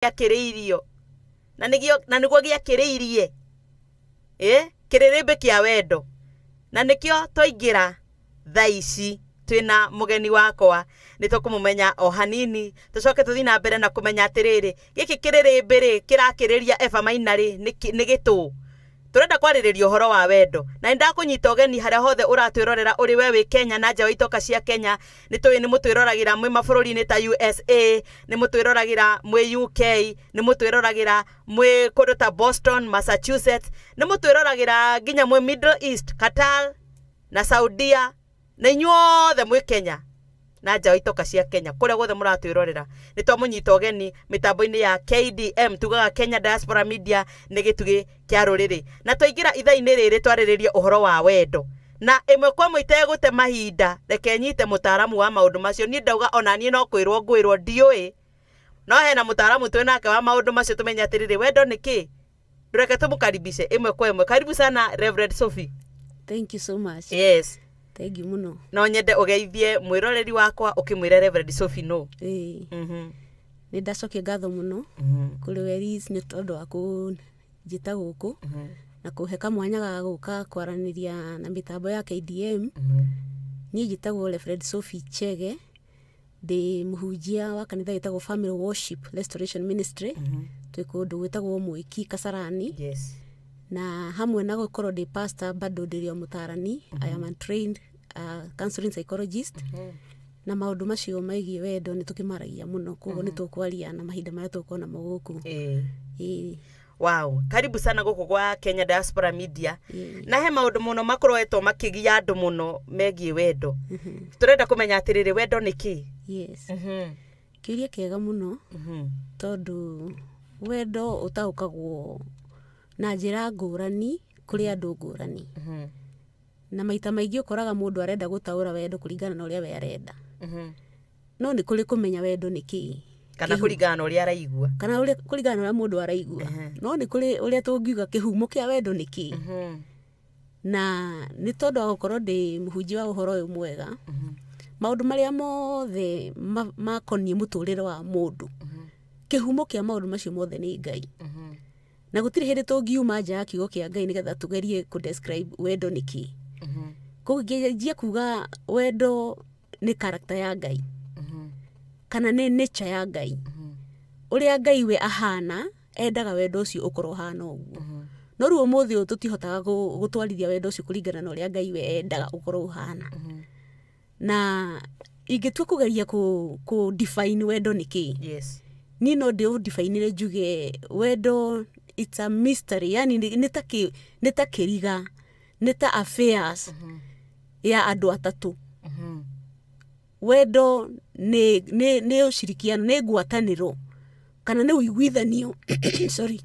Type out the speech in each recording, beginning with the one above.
irio na rä rä mbä kä a wendo na twaingä ra thaa ici må geni wakwa må menya o hanini tũcoke tũthiĩ na mbere na kũmenya atĩrĩrĩ gĩkĩ kĩrĩrĩmbĩ rĩ kĩrakĩrĩria ria Maina nä gä tå turenda kwaririria uhoro wa wendo na nĩndakũnyita ũgeni haria hothe uratwirorera uri we wĩ kenya na nja wa itoka cia kenya ni tũĩ ni mutwiroragira mwĩ mabũrũri-inĩ ta usa ni mutwiroragira mwĩ uk ni mutwiroragira mwĩ kũndũ ta boston massachusetts ni mutwiroragira nginya mwĩ middle east qatar na saudia na inyuothe mwĩ kenya na nja itoka cia kenya kũrĩa guothe mũratwĩrorera nĩ twamũnyita ũgeni mĩtambo-inĩ ya kdm tugaga kenya diaspora media nĩ gĩtugĩ kĩa rũrĩrĩ na twaingĩra ithaa-inĩ rĩrĩ twarĩrĩrie ũhoro wa wendo na ĩmwe kwa mwe itegũte mahinda reke nyite mũtaaramu wa maũndũ macio niĩ ndauga ona niĩ no kwĩrwo ngwĩrwo ndiũĩ no hena mũtaaramu twĩ nake wa maũndũ macio tũmenye atĩrĩrĩ wendo nĩ kĩ ndũreke tũmũkaribice ĩmwe kwa ĩmwe karibu sana reverend sophie thank you so much yes thengiå må no no nyende å geithie mwä roreri wakwa å kä mwä re reverend sophie no mhm. nä ndacokia ngatho må no kå rä nä tondå wa kå njä ta gå kå mhm. na kå he kamwanya ga gå ka kwaranä ria na mä tambo ya kdm mhm. niä njä tagwo reverend sophie chege ndä må hunjia wa kanitha gä tagwo family worship restoration ministry twä kå ndå gwä tagwo mwä ki kasarani yes na hamwe na gukorwo ndi pastor bado ndiri o mutarani i am a trained uh, counseling psychologist mm-hmm. na maundu macio maigie wendo ni tukimaragia muno koguo ni mm-hmm. tukwaria na mahinda maria tukuona mo guku eh. wow karibu sana guku gwa Kenya Diaspora Media na he maundu muno makoretwo makigia andu muno megie wendo mm -hmm. turenda kumenya atiriri wendo ni ki yes mm-hmm. kiuria kiega muno tondu wendo utaukagwo na njĩra ngũrani kũrĩ mm-hmm. andũ ngũrani mm-hmm. na maita maingi ukoraga mundu arenda gutaura wendo kuringana na uria we arenda mm-hmm. no ni kuri kumenya wendo ni kĩĩ kana kuringana na uria araigua kana kuringana na uria mundu araigua no ni kuri uria tungiuga kihumo kia wendo nĩ kĩĩ na ni tondu agukorwo ndi ndĩ wa uhoro uyu mwega maundu maria mothe makoniĩ muturire wa mũndũ kihumo kia maundu macio mothe ni ngai na gå tirä hä ndä tå ngiuma nja ya kiugo kä ngai nä getha tå gerie wendo nä kä mm -hmm. koguo ngä kuga wendo nä karakta ya ngai mm kana nä nature ya ngai å rä a ngai we ahana endaga wendo å cio å korwo hana å guo mm-hmm. no rä u å må thä å tå tihotaga gå twarithia wendo å cio kå ringana na å rä a ngai we endaga å korwo å hana mm-hmm. na ingätua kå geria kå define wendo nä kä yes. niä no ndä å dibainä njuge wendo it's a mystery yani nä ta kä riga nä ta affairs mm -hmm. ya andå atatå mm mm-hmm. wendo nä å cirikiano nä ngwatanä ro kana nä uiguithanio sorry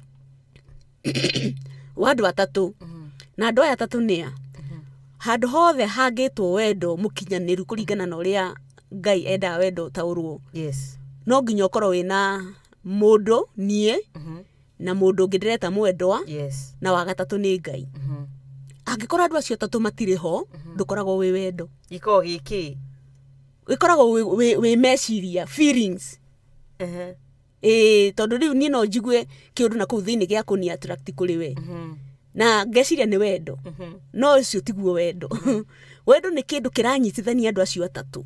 wa andå atatå mm -hmm. na andå aya atatå nä a mm-hmm. handå hothe hangä two wendo må kinyanä ru kå ringana na å rä a ngai endaga wendo å rwo yes. no nginya å korwo wä na må ndå niä mm-hmm na mundu ngireta mwendwa yes. na wa gatatu ni ngai mm -hmm. angikorwo andu acio tatu matire ho mm-hmm. ndukoragwo wi wendo gikoragwo giki gikoragwo wi meciria feelings uh -huh. ä tondå rä u niä no njigue kä å ndå na kå u thä inä gä akå ni attract kå rä we mm-hmm. na ngeciria nä wendo mm-hmm. no å cio tiguo wendo wendo nä kä ndå kä ranyitithania andå acio atatå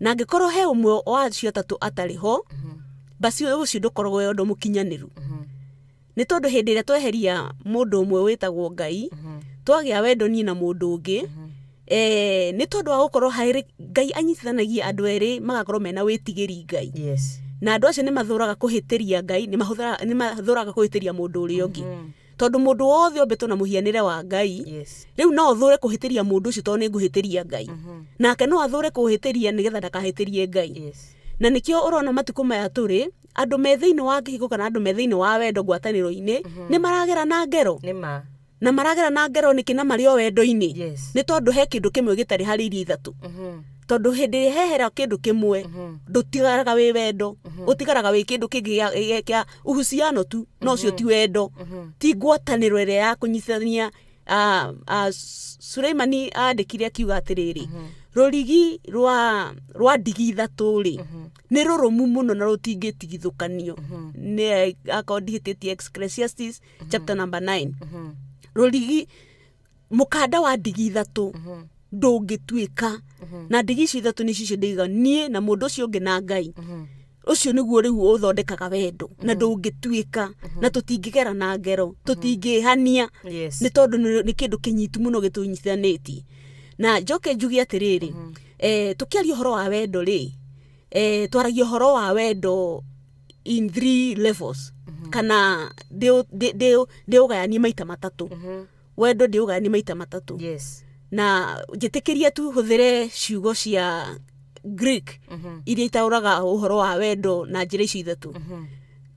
na angä korwo he å mwe wa acio atatå atarä ho basi å cio ndå koragwo wendo må kinyanä ru nä tondå hä ndä ä rä a tweheria må ndå å mwe wä tagwo ngai mhm. twagä a wendo niä na må ndå å ngä nä tondå wa gå korwo harä ngai anyitithanagia andå erä magakorwo mena wä tigä ri ngai yes. na andå acio nä mathåraga kå hä tä ria ngai nä mathåraga kå hä tä ria må ndå å rä a å ngä mhm. tondå må ndå wothe ombätwo na må hianä wa ngai rä u no thå re kå hä tä ria må ndå å cio tondå nä ngå hä tä ria ngai mhm. nake no athå re kå hä tä ria nä getha ndakahä tä rie ngai yes na nikio urona matuko maya turi andu me thiini wa kihigo kana andu me thiini wa wendo ngwataniro-ini mm -hmm. ni maragera na ngero na maragera na ngero niki na mari o wendo-ini yes. ni tondu he kindu kimwe gitari harä iria ithatu mm -hmm. tondu hindi hehera kä ndå kä mwe wä wendo å tigaraga wä kä ndå uhusiano tu no mhm. cio ti wendo mhm. ti ngwatanä ro ä rä ya kå nyitithania ah, ah, Suleimani andä kire akiuga atä rä rä rurigi rwa rwa ndigi ithatå ri mhm. nä rå rå mu må no na rå tingä tigithå kanio mhm. akorwo ndihä tie mhm. chapter number 9 rå rigi må kanda wa ndigi ithatå ndå ngä tuä ka na ndigi icio ithatå nä cicio ndäiga niä na må ndå å cio å ngä na ngai ucio u å thondekaga wendo na ka na tutingigera na ngero tutingihania ni tondu ni kindu kinyitu muno tie na njoke njuge atiriri tå kä eh, å horo wa wendo ri eh, twaragia horo wa wendo in three levels mm -hmm. kana ndiugayanie maita matatu mm -hmm. wendo ndiugayanie maita matatu yes. na njitikirie tu huthire ciugo cia greek mm -hmm. iria itauraga uhoro wa wendo na ra icio ithatå mm -hmm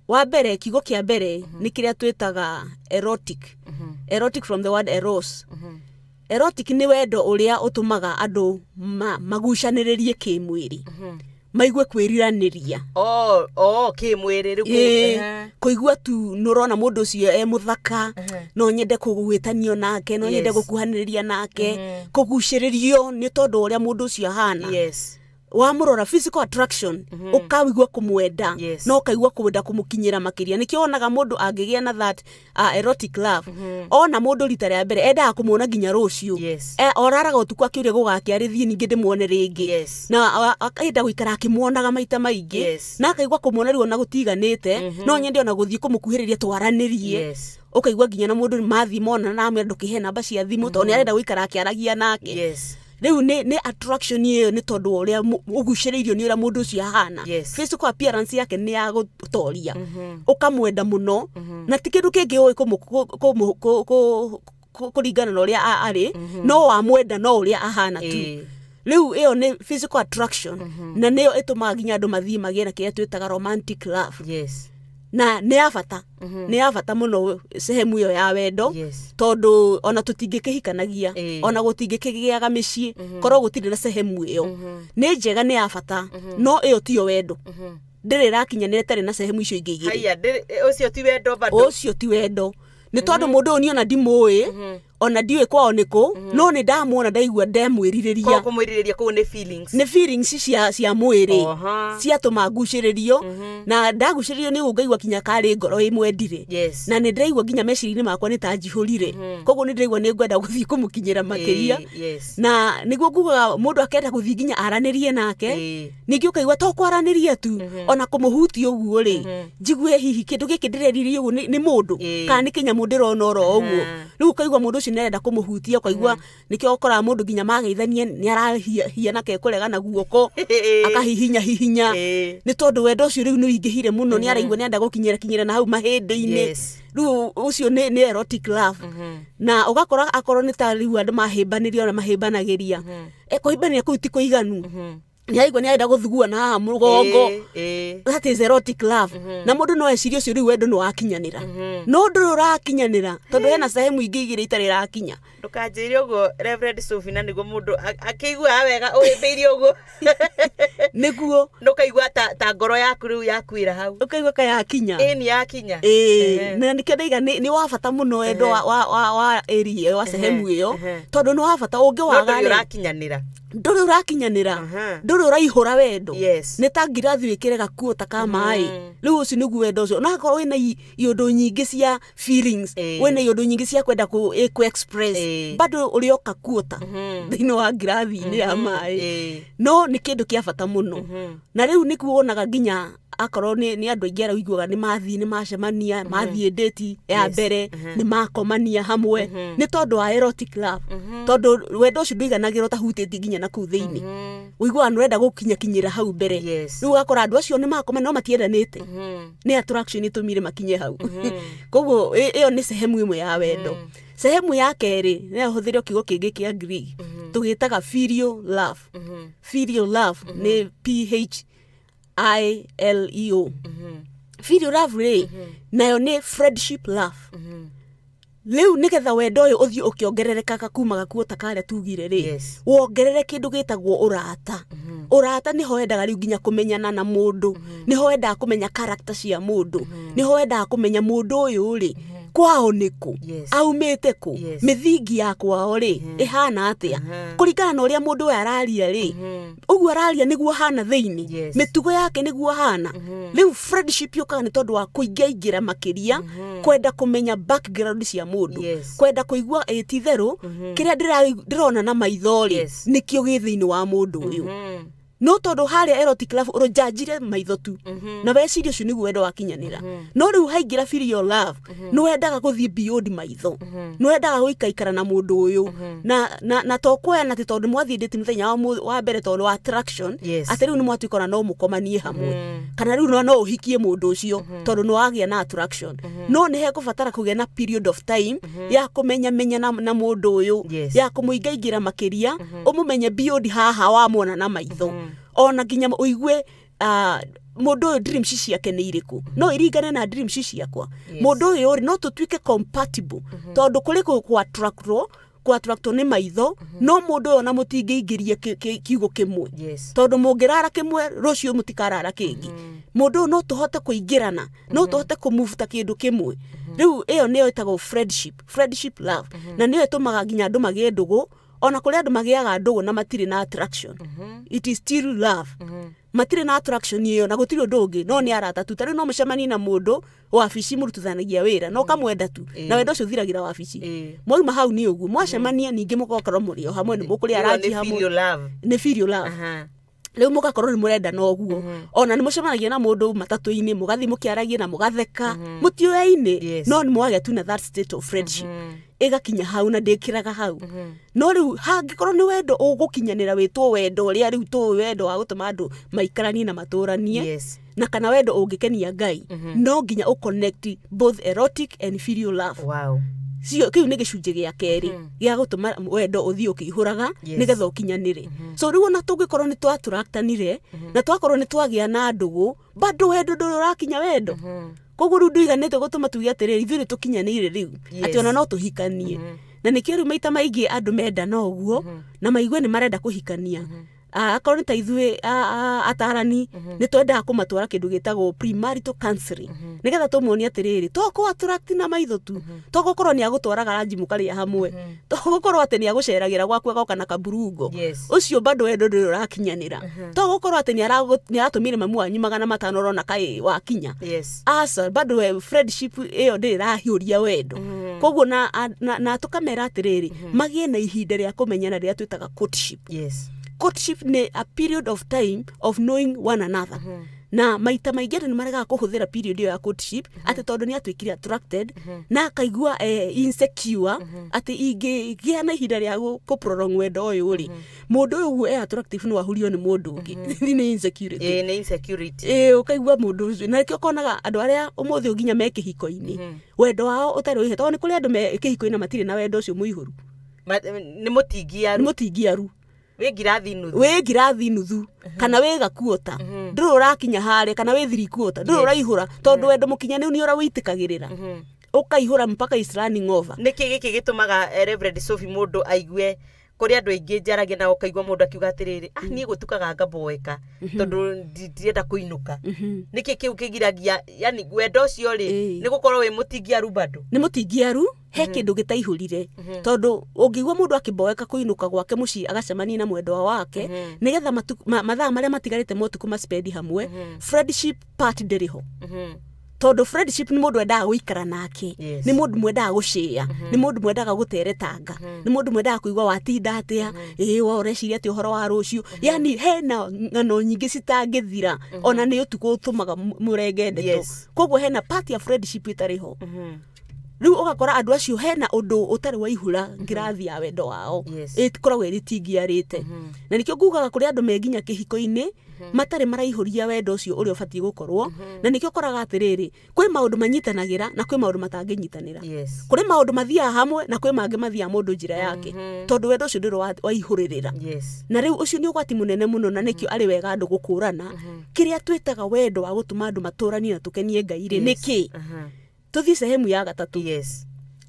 wa mbere kiugo a mbere nä kä rä a twä erotic mm-hmm. erotic from the word eros mm -hmm erotic nä wendo rä rie kä mwä rä maigue kwĩriranĩria kå igua tu må ndå å cio e thaka no nyende tanio nake no nyende ria nake mhm. kũgucĩrĩrio nĩ tondũ ũrĩa mũndũ ũcio ahana wamurora physical attraction mm -hmm. kumwenda yes. na ukaigua kwenda kumukinyira makiria nikio onaga mundu angigia na that uh, erotic love mm -hmm. ona mundu rita ria mbere endaga kumuona nginya rucio yes. e, oraraga utuku akiuria gugakia ri thii ningi ndimuone ringi yes. na akaida guikara akimuonaga maita maingi yes. na akaigua kumuona riona gutiganite mm -hmm. no nyende ona guthii kumukuhiriria twaranirie yes ukaigua nginya na mundu mathi mona na amwe ndukihe namba cia thimu to ni mhm. arenda guikara akiaragia nake yes riu ni ni attraction iyo ni tondu uria ugucereirio ni uria mundu ucio ahana physical appearance yake ni ya gutoria ukamwenda mhm. muno mhm. na ti kindu kingi uwi kuringana na uria ari mm -hmm. no wamwenda no uria ahana tu e eh. riu iyo ni physical attraction mhm. na niyo itumaga nginya andu mathii magie na kiria twitaga romantic love yes na nä ya bata mm -hmm. nä ya bata må no sehemu ä yo ya wendo yes. tondå ona tå tingä kä hikanagia e. Eh. ona gå tingä kä gä aga mä ciä mm -hmm. korwo gå tirä na sehemu ä yo mm -hmm. nä njega nä ya bata mhm. no ä yo tiyo wendo mhm. ndä rä rakinya nä retarä na sehemu icio ingä igä å cio ti wendo nä tondå må ndå å niona ndimå ä ona ndiå kwao nä kå mm -hmm. no nä ndamuona ndaigua ndemwä rirä kå nä feelings nä feelings cia cia mwä rä ciatå ma ngucä rä rio mhm. na ndagucä rä rio nä gå ngaigua kinya karä ngoro ä mwendire yes. na nä ndäraigua nginya meciria-inä makwa nä ta njihå mm -hmm. koguo nä ndäraigua nä ngwenda gå thiä kå må yes. na nä guo ngugaga må akenda gå thiä nginya aranä rie nake ningä å to kwaranä rie tu mm -hmm. ona kå må hutia å guo rä mhm. njigue hihi kä ndå gä kä ndä reririe å guo nä må ndå kana nä kä nyamå oro å guo rä u å ũcio nĩarenda kũmũhutia ũkaigua nĩkĩo ũkoraga mũndũ nginya mageithanie nĩarahiana kekũrega na guoko akahihinya hihinya ni tondu wendo ũcio rĩu nĩ wingĩhire mũno nĩ mm-hmm. araigua anda gũkinyĩra kinyĩra na hau mahĩndĩ ru ucio ni ni erotic love mm-hmm. na ugakora akoro ni ta rĩu andũ mahĩmbanĩria ona mahĩmbanagĩria mm-hmm. eh, kũhĩmbanĩria kũu ti kũiganu nĩaigua nĩarenda thugua na haha mũgongo eh, eh. that is erotic love mm -hmm. na mũndũ no ecirie ũcio rĩu wendo nĩwakinyanĩra mm -hmm. no ndũrĩ ũrakinyanĩra tondũ hena sehemu ingĩ igĩrĩ itarĩ irakinya ndũkanjĩire ũguo reverend sophie na nĩguo mũndũ akĩiguaga wega ũhĩmbĩirie ũguo nĩguo ndũkaigua ta, ta ngoro yaku rĩu yakuĩra hau ũkaigua ka yakinya ĩ nĩ yakinya ĩ na nĩkĩo ndaiga nĩ wa bata mũno wendo wa wa wa ĩri wa sehemu ĩyo tondũ nĩ wa bata ũngĩwaga rĩ ũrakinyanĩra ndå rakinyanä ra ndå rä å raihå wendo nä ta ngirathi wä kä re gakuo ta ka mm. maä rä u å cio nä guo wenda å cio onakorwo wä na iå ndå nyingä cia eh. wä na iå ndå nyingä cia kwenda eh, eh. bado å rä oka kuota mhm. thä inä wa ngirathi-inä ya mhm. maä no nä kä ndå kä a bata må no mhm. na rä u nä kuo wonaga nginya akorwo nĩ andå aingä ara uiguaga nä mathiä nä macemania mhm. mathiä ndäti ya mbere mhm. nä makomania hamwe mhm. nä tondå wa erotic love tondå wendo å cio ndåiganagä rwo ta hutä ti nginya na kå u thä inä å iguaga nä renda gå kinyakinyä ra hau mbere rä u gakora andå acio nä makoma no matiendanä te nä attraction tå mire makinye hau koguo ä yo nä sehemu ä mwe ya wendo sehemu ya kerä nä ahå thä re kiugo kä ngä kä a tå gä taga love filial love nä ph ILEO video ravry nayo nä friendship love rä u nä getha wenda å yå å thiä å kä ongererekaga kumaga kuota karä tugire rä wongerere kä ndå gä tagwo å rata å mm-hmm. rata nä hoendaga rä u nginya kå menyana na må mm-hmm. ndå nä hoendaga kå menya cia må mm-hmm. ndå nä hoendaga kå menya må ndå å yå rä kwao nä kå aumä te kå mä thingi ya kwao rä ä hana atä a kå ringana na å rä a må ndå å yå araria rä guo araria niguo hana inä yes. mitugo yake niguo hana mm -hmm. riu friendship tondå ni tondu wa kuingaingira makiria mm -hmm. kwenda kumenya background cia mundu yes. kwenda kuigua igua ti kä mm -hmm. kiria rona na maithori yes. gä thä inä wa mundu uyu mm -hmm no tondu haria eroti club urojajire maitho tu mhm. na -hmm. na weciria ucio niguo wendo wakinyanira mm no riu haingira feel your love mm -hmm. ni wendaga beyond maitho mm -hmm. ni wendaga guikaikara na mundu uyu mm -hmm. na na, na tokwaya na tondu mwathie nditi muthenya thenya wa mbere tondu wa attraction yes. ati riu ni mwatuikona no mukomanie hamwe mm -hmm. kana riu no, no uhikie mundu ucio mm -hmm. tondu ni wagia na attraction mm -hmm. no ni hekubatara kugia na period of time mhm. ya kumenya menya na, na mundu uyu yes. ya kumuingaingira makiria mm -hmm. umumenye beyond haha wa wamwona na maitho mm -hmm ona nginya ũigue mundu uyu dreams ciake ni iriku no iringane na dreams ciakwa yes. mundu uyu ri no tutuike compatible mm -hmm. tondu kuri gwattractwo gwattractwo ni maitho mm -hmm. no mundu uyu na mutingiingirie kiugo kimwe yes. tondu mungirara kimwe rucio mutikarara kingi mm -hmm. mundu uyu no tuhote kuingirana no mm-hmm. tuhote kumuvuta kindu kimwe mm-hmm. riu iyo niyo itagwo friendship friendship love mm-hmm. na niyo itumaga nginya andu magie ndugu ona kå rä andå magä aga ndågå na matirä na attraction mm -hmm. it is still love mm -hmm matirä na attraction ä yo na gå tirä å ndå å ngä no nä arata tu tarä no må cemanie na må ndå wabici må rutithanagia wä ra na mm-hmm. kamwenda tu e. na wenda å cio thiragä ra wabici e. mwauma hau nä å guo mwacemania ningä må gokorwo må rä o hamwe nä må kå rä araji hamwe nä birio rä u må gakorwo nä må renda na å guo mm-hmm. ona nä må cemanagia na må ndå matatå-inä må gathiä må kä aragia na må gatheka må mm-hmm. tiå yainä no nä mwagä tu na that state of friendship mm -hmm igakinya hau na ndikiraga hau mm -hmm. no riu hangikorwo ni wendo ugukinyanira witwo wendo ria riu tu wendo wa gutuma andu maikaranie na maturanie yes. na kana wendo ungikenia ngai mm -hmm. no nginya uconnect both erotic and filial love wow cio kiu ni gicunji gia keri mm. Mm-hmm. gia gutuma wendo uthii ukihuraga yes. nigetha ukinyanire mm -hmm. so riu ona tungikorwo ni twatraktanire mm -hmm. na twakorwo ni twagia na ndugu bado wendo rakinya wendo mm -hmm koguo rä u gå tå tuge atä rä rä ithuä nä tå kinyanä rä u atä ona no tå hikanie mm-hmm. na nä kä rä u maita maingä andå na å guo mm-hmm. na maigue nä marenda kå hikania mm -hmm Ah, akorwo nĩ ta ithuĩ ah, ah, atarani mhm. nĩ twendaga kå matwara kä ndå gä tagwo mhm. nä getha tå moni atä rä rä togå na maitho tu mhm. togå korwo nä agå twaraga ranjimu karä a hamwe togå korwo atä nä agå ceragä ra gwaku agoka na kaburungo å cio bado wendo ndå rä å nä ra togå korwo atä nä aratå mire mamu wanyu magana matano rona kaä wakinya aca bado ä yo ndä rä rahiå ria wendo koguo na tå kamera atä rä rä magä na ihinda rä a kå menyana rä rä a twä taga courtship ni a period of time of knowing one another mm -hmm na maita maingi andu nĩ maregaga kũhũthĩra period ĩyo ya courtship mm -hmm. atĩ tondũ nĩ atuĩkire attracted mm -hmm. na akaigua eh, insecure mm -hmm. atĩ ingĩgĩa na ihinda rĩa kũprolong wendo ũyũ rĩ mhm. mũndũ ũyũ ũguo e attractive no ahurio nĩ mũndũ ũngĩ mhm. nĩ insecurity ĩĩ nĩ insecurity ĩĩ ũkaigua mũndũ ũcio na konaga nĩkĩo ũkonaga andũ arĩa ũmũthĩ ũnginya me mm -hmm. wendo wao ũtarĩ wĩhe tondũ nĩ kũrĩ andũ me hiko inĩ matirĩ na wendo ũcio mũihũru nĩ mũtingiaru nĩ mũtingiaru wä ngirathi nuthu wä kana wä gakuota ndå rä rakinya harä kana wä thiri kuota ndå rä å raihå ra tondå wendo må kinya nä u nä å ra wä itä kagä rä ra å kaihå ra mpaka nä kä gä kä gä tå maga må ndå aigue kuri andu ingi njaragia na kaigua mundu akiuga atiriri ah mm-hmm. ni gutukaga ngaboeka mm-hmm. tondu ndienda kuinuka mm-hmm. niki kiu kigiragia yani wendo ucio ri ni gukorwo wi mutingiaru bado ni mutingiaru he kindu gitaihurire tondu ungiigua mundu akiboeka kuinuka gwake muci agacemania na mwendwa wake nigetha mathaa maria matigarite motuku maspendi hamwe friendship part ndiri tondå friendship nä må ndå endaga gå ikara nake nä må ndå mwendaga gå cä a nä må mm-hmm. ndå mwendaga gå teretanga mm-hmm. nä må ndå mwendaga kå igua watinda atä a ä wa å reciria atä å horo wa rå ciå mm-hmm. yani hena ng'ano nyingä citangä thira ona nä å tukå tå maga må renge koguo hena ya friendship ä tarä ho riu ugakora andu acio hena undu utari waihura mhm. ngirathi ya wendo wao ikoragwo iri tingiarite mhm. na nikio ngugaga kuri andu meginya kihiko-ini mhm. matarä maraihåria wendo å cio å rä a å batiä gå korwo na nä kä o koraga atä rä rä kwä maå ndå manyitanagä ra na kwä maå ndå matangä nyitanä ra kå rä maå ndå mathiaga hamwe na kwä mangä mathiaga må ndå njä ra yake tondå wendo å cio ndå rä waihå rä rä ra na rä u å cio nä å gwati må nene må na nä kä wega andå gå kå rana kä rä a twä taga wendo wa gå tå ma andå na tå kenie ngai rä nä kä tuthii sehemu ya gatatu yes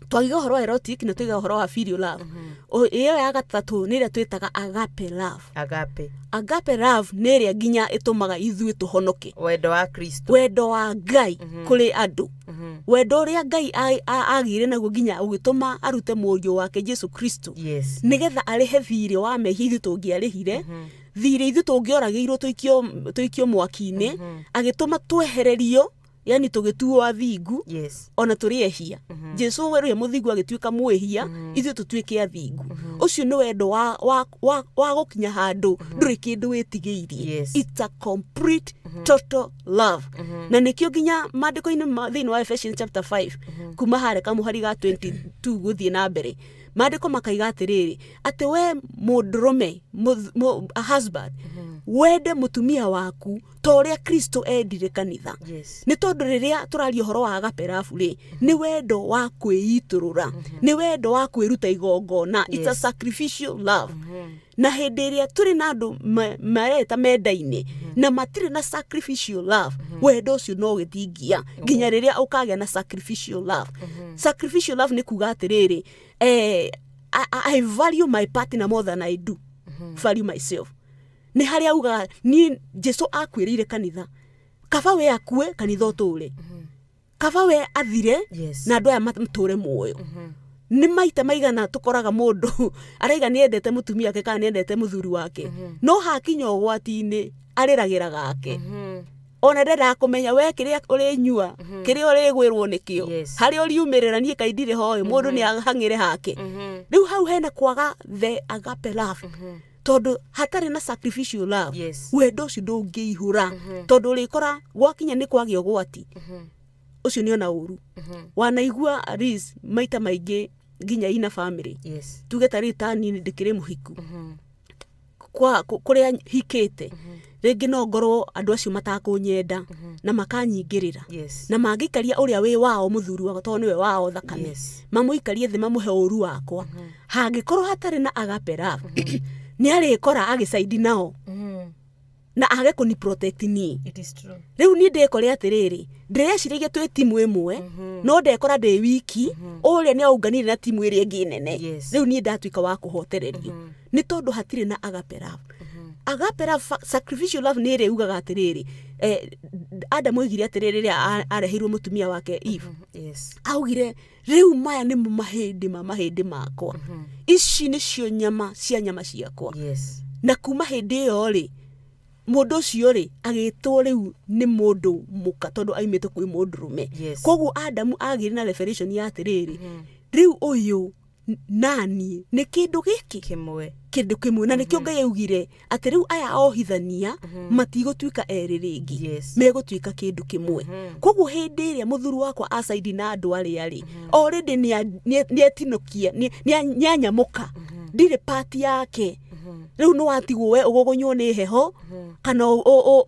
twagiga horo erotic ni twiga horo wa filial love mm -hmm. iyo ya gatatu ni ria twitaga agape love agape agape love ni ria nginya itumaga ithuĩ tuhonoke wendo wa kristo wendo wa ngai mm -hmm. kuri andu mm -hmm. wendo uria ngai agire naguo nginya ugituma arute muriũ wake jesu kristo yes. nigetha arihe thiirĩ wa mehia ithuĩ tũngiarĩhire mm -hmm thirä ithu tå ngä oragä irwo tå ikio mwaki-inä mm-hmm. agä tå ma twehererio yani tugituo athingu yes. ona turi ehia mm -hmm. jesu we muthingu agituika hia mm -hmm. ithuĩ tutuike athingu mm -hmm. ucio nĩ wendo wa, wa, wa, wa gukinya handu mm-hmm. ndũrĩ kĩndũ wĩtigĩirie yes. it's a complete mm-hmm. total love mm -hmm. na nĩkĩo nginya maandĩko-inĩ thĩinĩ wa Ephesians chapter 5 mm -hmm. kuma hare harĩ hari ga 22 gũthiĩ na mbere maandĩko makaiga atĩrĩrĩ atĩ we mũndũrũme husband mm -hmm wende mutumia waku ta uria kristo endire kanitha yes. nä tondå rä rä a tå raria å horo wa gaperabu rä mm-hmm. nä wendo wa kwä itå rå ra mm-hmm. nä wendo wa kwä ruta igongona It's a sacrificial love mm-hmm. na hä ndä ä rä a tå rä na andå mareta menda na matirä na sacrificial love wendo å cio no gä thingia nginya rä rä a å kagä na sacrificial love sacrificial love nä kuga atä rä rä eh, I, I value my partner more than I do mm -hmm. value myself mm nä harä a ugaga jesu akwä rä ire kanitha kaba we akue kanitha å tå re kaba we athire na andå aya matå re muoyo mm-hmm. nä maita maigana tå koraga må ndå araiga nä endete må tumia wake kana nä endete må thuri wake mm-hmm. no hakinya å gwati-inä arärragä raga ake mm-hmm. ona ndendaga kå menya we kä rä a å rä nyua kä rä a å rä gwä rwo nä kä o harä a å riumä rä ra niä kaindirä hoä må ndå nä ahangä re hake rä u hau hena kwaga the agape love tondå hatarä na sacrificial love yes. wendo ũcio ndångä ihå ra mm -hmm. tondå rä kora gwakinya nä kwagä ũgwati å mhm. cio nä ona å ru mhm. wanaigua maita maingä nginya ina bamä yes. tuge tarä tanini ndä kä rä må hiku mhm. kå rä a hikä te rĩngĩ no ngorwo andå acio makanyingä mm -hmm. na mangä yes. na rä a wĩ wao wa wao tondũ we wao thakame yes. mamå he å ru wakwa mm -hmm. hatarä na agape mm -hmm. nä arä kora agä nao mm-hmm. na age kå ni niä rä u niä ndä kore atä rä rä ndä reciragia twä timu ä mwe mm-hmm. no ndekora ndä wiki mm mm-hmm. å rä a nä aunganire na timu ä rä a ngä nene rä u niä ndatuä ka wa kå hotererio nä tondå hatirä na agapera agapera sacrificial love nä ä rä yugaga atä rä eh, rä adamu oigire atä rä rä rä areheirwo må tumia wake eve mm-hmm. augire rä u maya nä mo mahä ndä ma mahä ndä makwa mm-hmm. ici nä cio nyama cia nyama ciakwa na kuma hä ndä ä yo rä mundu ucio ri agitwo riu ni mundu muka tondu aimite kwi mundu rume yes. koguo adamu agire na revelation ya atiriri riu uyu nani nä kä ndå gä kä kä ndå kä mwe na nä kä o mm-hmm. ngai augire atä rä u aya ohithania matigå mm-hmm. tuä ka erä rä ngä megå tuä ka kä ndå kä mwe mm-hmm. koguo hä ndä ä rä a må thuri wakwa acaidi na andå arä a rä orä ndä nä etinå kia nä anyamå ka ndirä pati yake riu ni watigwo we ugugunywo ni heho kana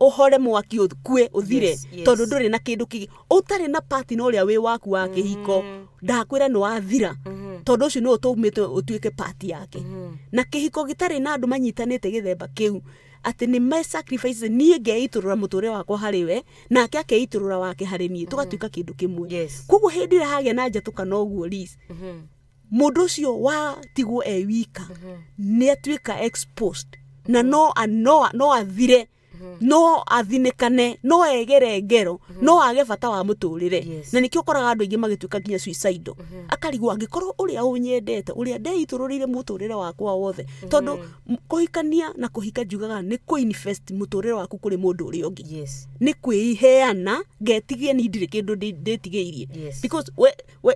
uhore mwaki ukue uthire tondu nduri na kindu kingi utari na partner uria wi waku wa kihiko mm-hmm. ndakwira ni wathira mm-hmm. tondu ucio ni utumite utuike part yake mm-hmm. na kihiko gitari na andu manyitanite githemba kiu atä nä mesacrifice niä ngeiitå rå ra må tå rä wakwa harä we nake akeitå rå ra wake harä niä tå gatuä ka kä ndå kä mwe koguo hä ndä ä rä hagä a na njatå kana å guo må ndå å cio watigwo e wika mm -hmm. ni atuika exposed na no anoa no athire Mm-hmm. no athinäkane no egere ngero mm-hmm. no age bata wa muturire tå rä re na nä kä andu andå aingä magä tuä ka nginya suicide mm-hmm. akarigwo angä korwo å rä a å nyendete å rä a ndeitå må tå rä re wakwa wothe tondå kå hikania na kå jugaga ni ku invest muturire tå rä re waku kå rä må ndå å rä a å ngä nä kwä iheana ngetigia ni ndirä kä ndå irie because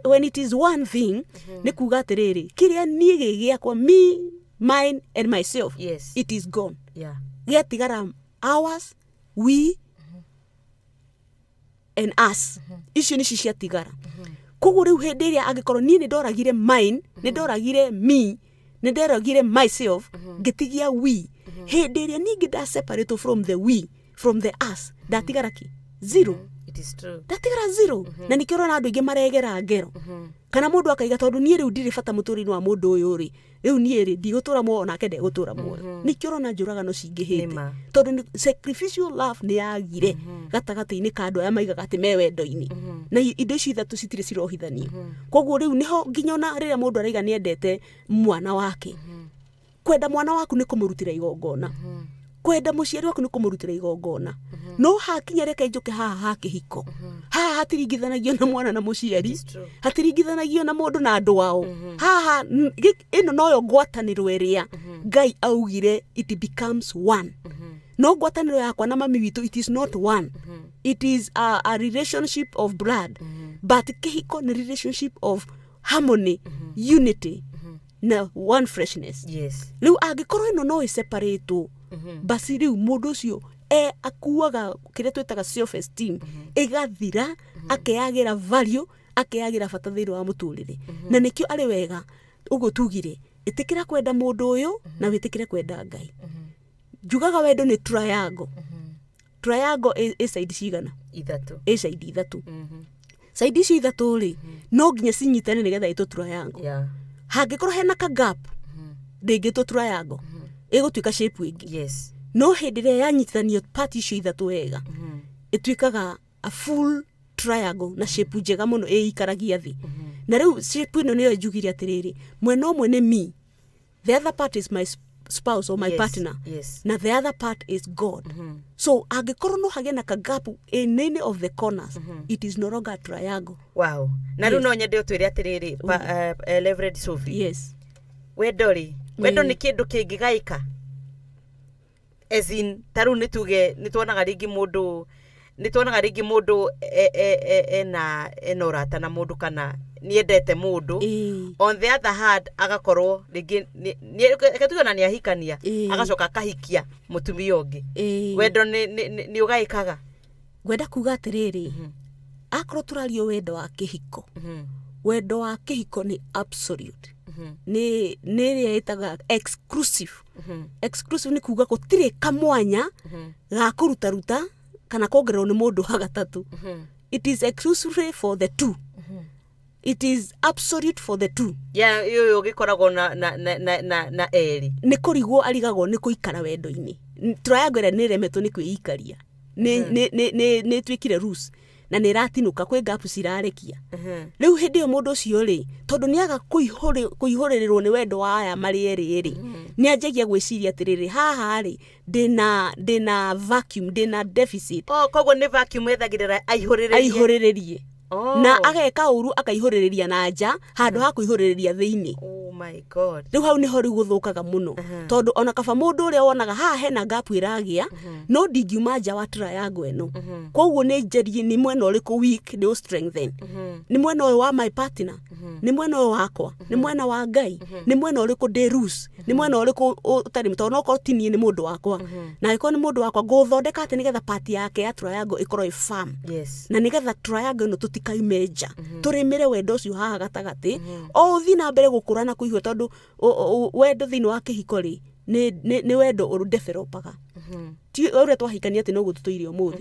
when it is one thing nä kuga atä rä rä kä rä a niä gä gä akwa me mine and myself yes. it is gone yeah. gäatigara ours we mm-hmm. and us icio nä cio ciatigara koguo rä u hä ndä ä rä a angäkorwo niä nä ndoragire mine nä ndoragire me nä myself ngätigia we hä ndä ä rä a ningä ndaseparatwo from the we from the us ndatigara ki zero ndatigara zero na nä kä rona andå aingä maregera ngero mm -hmm kana mundu akaiga tondu nie riu ndiri bata muturire wa mundu uyu ri riu nie ri ndigutura muoyo nake ndegutura muoyo mhm. mm -hmm. nikio rona njuragano cingihite tondu sacrificial love ni yagire mm -hmm. gatagati-ini ka andu aya maigaga ati me wendo-ini mm -hmm. na indo icio ithatu citire cirohithanio mhm. koguo riu ho nginya ona riria mundu araiga ni endete mwana wake mhm. kwenda mwana waku ni kumurutira igongona kwenda muciari waku ni kumurutira igongona Mm-hmm. no hakinya reke njuke haha ha kĩhiko mm-hmm. haha hatiringithanagio na mwana na muciari hatiringithanagio na mundu na andũ ao mm-hmm. haha ĩno noyo ngwatanĩro ĩrĩa ngai augire it becomes one no ngwatanĩro yakwa na mami witũ it is not one it is a, a relationship of blood but kihiko ni relationship of harmony unity na one freshness yes rĩu angĩkorwo ino no ĩseparĩtwo basi rĩu mũndũ ũcio e akuaga kiria twitaga self esteem igathira mm-hmm. mm -hmm. akeagira value akeagira bata thiini wa muturire mm -hmm. na nikio ari wega uguo tugire itikira kwenda mundu uyu mm -hmm. na witikire kwenda ngai mm-hmm. njugaga wendo ni triangle mm-hmm. triangle e, e side cigana ithatu e side ithatu side icio ithatu ri no nginya cinyitane nigetha itu triangle yeah. hangikorwo hena ka gap ndingitwo triangle igutuika shape ingi yes no hä ä yanyitithanio pati icio ithatå wega ä mm-hmm. a full triangle na shape njega muno no ä ikaragia thä mm-hmm. na riu shape ino no yo njugire atiriri rä rä mwena å mwe nä me the other part is my spouse or my yes, partner yes. na the other part is god mm -hmm. so angikorwo no hagä na kagapu in any of the corners mm -hmm. it is no longer triangle wow na riu no nyende å atiriri mm-hmm. uh, uh, leverage sophie yes wendo rä wendo nä kä ndå kä as in tarä u nä tuge nä twonaga rä ngä må ndå nä twonaga rä ngä må ndå e, e, e, ena ena å rata na må ndå kana nä endete må ndå on the other hand agakorwo rä ngä tuge ona nä ahikania agacoka akahikia må tumia å ngä wendo nä å gaä kaga ngwenda kuga atä rä rä akorwo tå rario wendo wa kä hiko mhm. wendo wa kä hiko nä absolute Mhm. nä ä rä a ätaga exclusive mhm. exclusive nä kuga gå kamwanya mhm. ga kå rutaruta kana kongererwo nä må ndå wa gatatå it is exclusive for the two it is absolute for the two yå gä na, na, na, na, erä nä kå rigwo arigagwo nä kå ikara wendo-inä triangle nä remetwo nä kwä ikaria nä tuä kire rus na nä ratinå kwä ngapu cirarekia rä u hä ndä ä yo må ndå å cio rä tondå nä aga kå ihå rä rä rwo nä wendo wa aya marä erä rä nä anjagia gwä ciria atä rä rä haharä rä ndä na ndä na ndä na oh, koguo nä ethagä rä ra aihå rä rä rie Oh. na ageka uru akaihuriria na nja handu ha kuihuriria thiini oh u hau thå kaga må muno tondu ona kaba rä a wonaga haha hena ngapu iragia uh no ndingiuma nja wa triangle ya uh -huh. koguo ni njeri ni mwena å weak ni nä strengthen uh ni mwena wa my partner Mm-hmm. nä mwena å wakwa nä mm-hmm. mwena wa ngai mm-hmm. nä mwena å rä kå ndä nä mwena å rä kå tarä tondå nokorwo tiniä nä må ndå wakwa na angä korwo nä må ndå wakwa ngå thondeka atä nä getha pati yake ya triango ä korwo ä na nä getha triango ä no tå tikaume nja tå rä mä re wenda å cio haha gatagatä o å thiä na mbere gå kå ra na kå ihua tondå wendo thä inä wa kä hiko rä nä wendo å developaga tiå rä a twahikania atä noguo tå tå irio må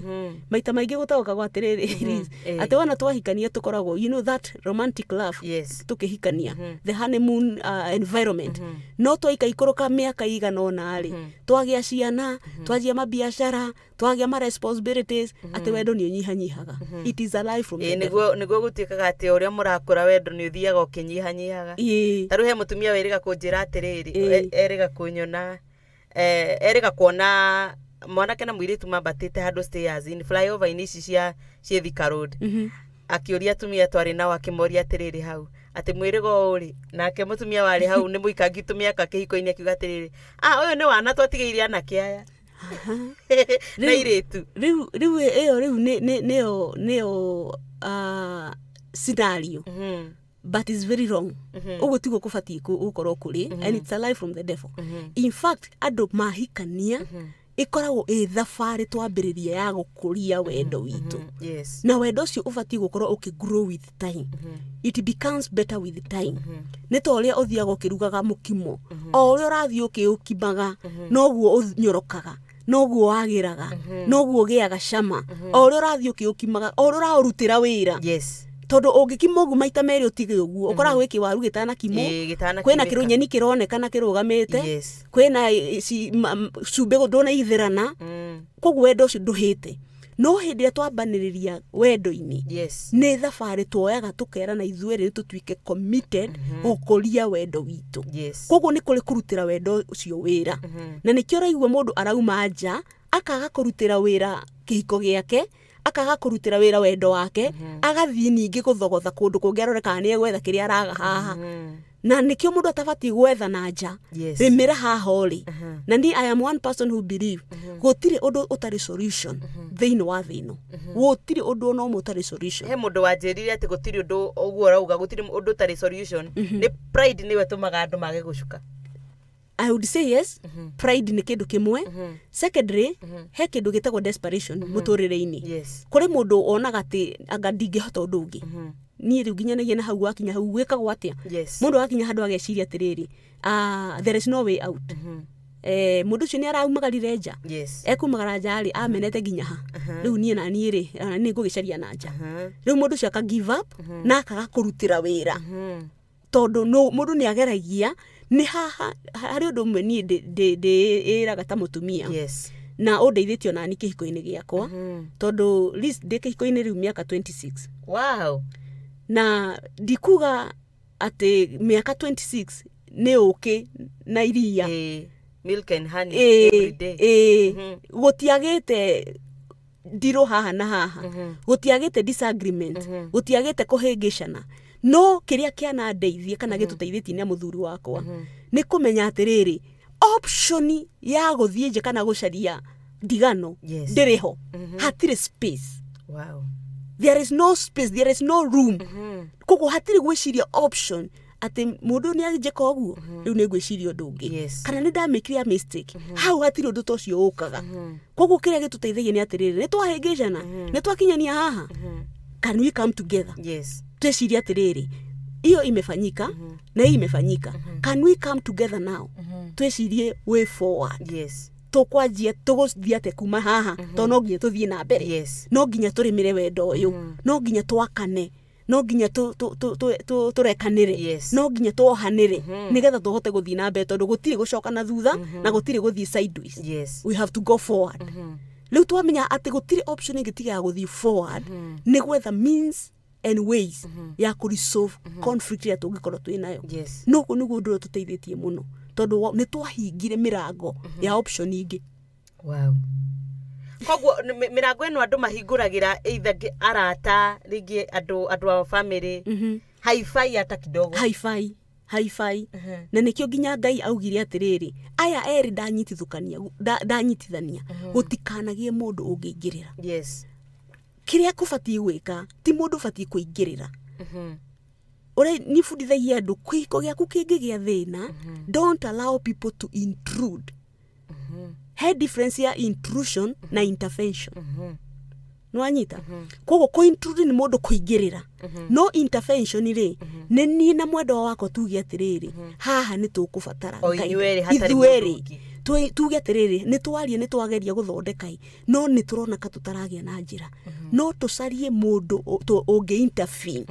maita maingä gå taåka gwa atä rä rä atä wona twahikania tå koragwo you know that romantic love yes. tå kä hikania mm -hmm. the honeymoon uh, environment mm -hmm. no twaikaikå rå ka mä aka igana ona rä mm mm-hmm. twagä a ciana mm-hmm. twanjia mabiacara twagä ma responsibilities mm-hmm. atä wendo nä å nyihanyihaga it is alive from e, niguo e niguo gå tuä kaga atä å rä a må rakå wendo nä å thiaga å kä nyihanyihaga tarä u he må tumia werä ga kå njä ra atä rä rä erä ga kå nyona Eh, erega kuona mwanake na mwiritu mambatĩte handũ stairs in flyover-inĩ ici cia ciĩ Thika Road mm -hmm. akĩũria atumia twari nao akimoria atĩrĩrĩ hau ati mwirigo uri nake mutumia wari hau nĩ mũikangi ka kihiko ini akiuga atĩrĩrĩ ah ũyũ ni wana twatigĩire anake kiaya na irĩtu rĩu rĩu ĩyo rĩu nĩyo nĩyo ah, scenario mhm but is very wrong uguo mm-hmm. tiguo kubatiĩ ukoro kuri and mm-hmm. it's a lie from the devil mm-hmm. in fact andũ mahikania ikoragwo ĩ thabarĩ twambĩrĩria ya gũkũria wendo witũ yes. na wendo ũcio ũbatiĩ gũkorwo ũkĩ grow with time it becomes better with time nĩ ta ũrĩa ũthiaga ũkĩrugaga mũkimo o ũrĩa ũrathiĩ ũkĩũkimaga noguo ũnyorokaga noguo wagĩraga noguo ũgĩaga cama o ũrĩa ũrathiĩ ũkĩũkimaga o ũrĩa ũraũrutĩra wĩra yes tondu ungikima uguo maita meri utige uguo ukoragwo mhm. giki waru gitana kimo kwina kiru nyeni kironekana kirugamite kwina eh, cumbi nduna ithirana mm. koguo wendo ucio nduhite no hindi ria wendo-ini yes. nä thabarä twoyaga tå kerana ithuerä rä tå tuike committed mm -hmm. åkåria wendo witå yes. koguo nä kå rä kå rutä ra wendo å cio wä ra mhm. na nä kä å raigua må ndå arauma nja akaga kå rutä ra wä ra kä hiko gä ake akaga kå rutĩra wendo wake mhm. agathiĩ ningi gå thogotha kungerore kå ngä kana nä egwetha kä rä a araga haha mhm. na nikio mundu atabatiĩ gwetha na nja rimira rĩmĩra haha ũrĩ mhm. na ni i am one person who believe gũtirĩ undu utari solution uh -huh. thĩinĩ wa thĩno gũtirĩ ũndũ ona ũmwe ũtarĩ solution he mundu wanjirire ati gũtirĩ undu ũguo ũrauga gũtirĩ undu utari solution ni pride nĩwe tũmaga andu mage gucuka i would say yes mm -hmm. pride nä kä ndå kä mwe mm -hmm. he kä ndå gä tagwo desperation må mhm. tå rä re-inä kå rä må ndå onaga atä anga ndingä hota å ndå å ngä mhm. niä rä u nginyanagia na hau wakinya hau gwä kagwo atä a må ndå wakinya handå ageciria atä rä rä uh, there is no way out mm -hmm eh, må ndå å cio nä araumagarire nja yes. ekumagara nja rä mhm. amenete nginya ha riu nie na nie ri nä ni gä na nja riu u må ka give up na akaga kå wira ra wä ra tondå må ndå ageragia nä haha harä å ndå å mwe niä ndä ä raga ta må tumia yes na å ndeithätie onani kä hiko-inä gä akwa mm -hmm. tondå ndä kä hiko-inä rä u mä aka wow. na ndikuga atä mä aka nä å kä na iria gå tiagä te ndirå haha na haha gå mm -hmm. tiagä te gå mm-hmm. tiagä te kå hä ngä cana no kä rä a kä anandeithie kana mhm. gä tå teithätie nä mũthuri wakwa nä kå menya atä rä rä ya gå thiä nje kana gå caria ndigano ndä rä ho mhm. hatirä space wow. there is no space there is no room mhm. koguo hatirä gwä ciria option atä må ndå nä anjä å guo rä u nä ngwä ciria å ndå å ngä kana nä ndamä kire hau hatirä å ndå ta å cio å kaga koguo kä rä a gä tå teithagia nä atä rä rä nä twahängä cana nä twakinyania haha can we come together yes. tweciria atiriri iyo imefanyika mm -hmm. na hii imefanyika mm -hmm. can we come together now mm -hmm. twecirie way forward yes tukwanjia tuguthii ate kuma haha mm -hmm. to no nginya tuthii na mbere yes. no nginya turimire wendo uyu mm -hmm. no nginya twakane no nginya turekanire yes. no nginya twohanire mm -hmm. nigetha tuhote guthii na mbere tondu gutiri gucoka na thutha mm -hmm. na gutiri guthii sideways yes. we have to go forward mm -hmm u twamenya atä gå tirä option ingä tiga ya gå thiä forward mm -hmm. nä gwetha means and ways mm -hmm. ya kå mm -hmm. conflict rä a tå ngä korwo twä nayo yes. no gå nä guo ndå rä a tå teithä tie må no tondå nä twahingire mä rango mhm. ya option ingä wow koguo mä rango ä no andå mahingå ragä ra ithe arata rä ngä andå a bamä rä mhm. haibai hata kidogo haibai haifai uh -huh. na nikio nginya ngai augire atiriri aya eri ndanyitithukania ndanyitithania gutikanagie uh -huh. mundu ungiingirira yes kiria kubatie gwika ti mundu batie kuingirira uh -huh. ore ni fundithagia andu kihiko giaku kingigia thina don't allow people to intrude he difference ya intrusion na intervention nwanyita mhm. koguo kå intrude nä må ndå kå ingä rä ra mhm. no intervention rä mhm. nä niä na mwenda wa wakwa tuge atä rä rä haha nä tå kå batara ithuä tuge atä rä rä nä twaria nä twageria gå thondeka no nä tå ronaka tå taragä a na njä ra no tå carie må ndå å ngä intervene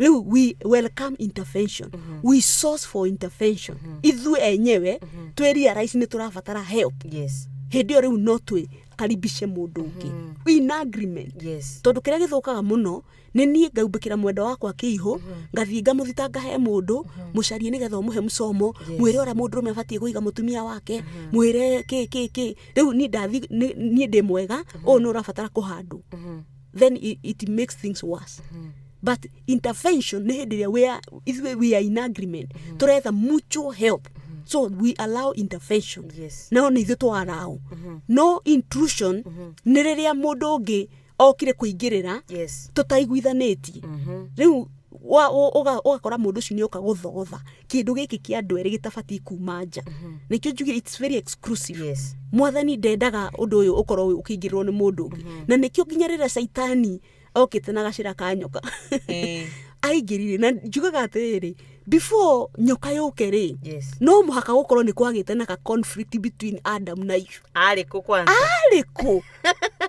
rä we welcome intervention mm -hmm. we source for intervention mm -hmm. ithue enyewe mm -hmm. twä realize nä tå rabatara help yes hä ndä ä yo rä u no twä haribishe mundu ungi mm -hmm. in agreement yes. tondu kiria githukaga muno ni nie ngaumbikira mwenda wakwa kiiho mm-hmm. ngathii ngamuthitanga he mundu mucarie mm-hmm. mm -hmm. nigetha umuhe mucomo yes. mwire uria mundu rume abatie kuiga mutumia wake mm-hmm. mwire ki ki ki riu ni ndathi ni ndi mwega uyu ni urabatara kuhandu then it, makes things worse but intervention nä hä ndä ä rä a we are in agreement mm -hmm. tå retha mutual help mm -hmm. so we allow intervention yes. nä ithuä twaraå mm-hmm. no intrusion mm-hmm. nä rä rä a må ndå å ngä okire kå ingä rä ra tå taiguithanä tie mm-hmm. rä u å gakora må ndå å cio nä å ka gå thogotha kä ndå gä kä kä andå erä gä tabatiä kuma nja nä kä o njuge mwathani ndendaga å ndå å yå å korwo å kä ingä rä rwo nä må ndå å ngä na nä kä o nginya rä rä a caitani okite na ra kanyoka eh. aingä rire na njugaga rä before nyoka yoke ri yes. no muhaka gukorwo ni kwagite na ka conflict between adam na ihu ari ku kwanza ari ku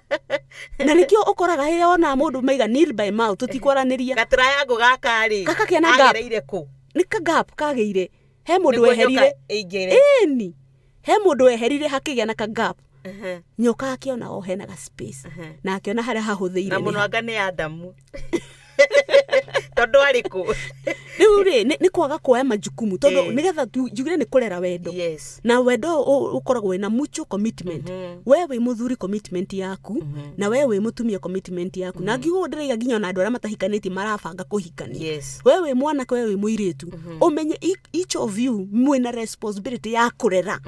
na nikio ukoraga hä ona må ndå maiga nil by mouth tutikwaranäria gatira yango gaka rä gakakiana gagereire kå nä kagap kagäire he må ndå weherire ni he må ndå weherire hakigä na kagap Uh -huh. nyoka akiona ohe na gaspace uh na akiona harä a hahå thä ire na må nwanga nä adamu tondå arä kå riu ri ni kwaga kuoya majukumu tondu ni getha jugire ni kurera wendo na wendo ukoragwo na mutual commitment mm-hmm. we wi muthuri mm-hmm. commitment yaku na mm-hmm. we wi mutumia commitment yaku na ngigu ndiraiga ginyo na andu aria matahikanitie marabanga kuhikania we wi mwana ke we wi muiritu umenye each of you mwina responsibility ya kurera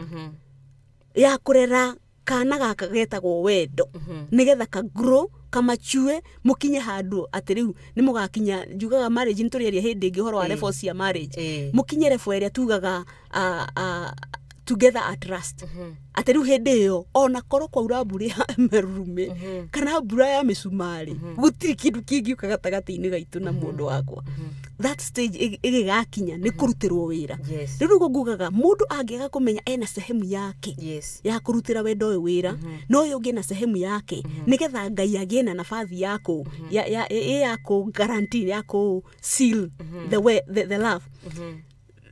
ya kurera kana gaka getagwo wendo ni getha ka grow mukamachue mukinye handu ati riu ni mugakinya njugaga marriage ni turiaria hindi ingi horo wa level eh, cia marriage eh. mukinye level iria tugaga ah, ah, together at last mm -hmm. atä rä u hä ndä ä yo ona korwo kwaura mbura ya merurumä mm -hmm. kana mbura ya mä cumarä gå mm -hmm. tirä kä ndå kä ngä uka gatagatä-inä gaitå na må mm-hmm. ndå wakwa mm-hmm. that stage ä gä gakinya nä mm-hmm. kå rutä rwo wä ra rä u guo ngugaga må ndå angä aga kå menya ena sehemu yake ya kå rutä ra wenda å yå wä ra no yo yå ngä na sehemu yake nä getha ngai agä na nabathi yakå ä ya kå garanti ya kå seal the, way, the, the love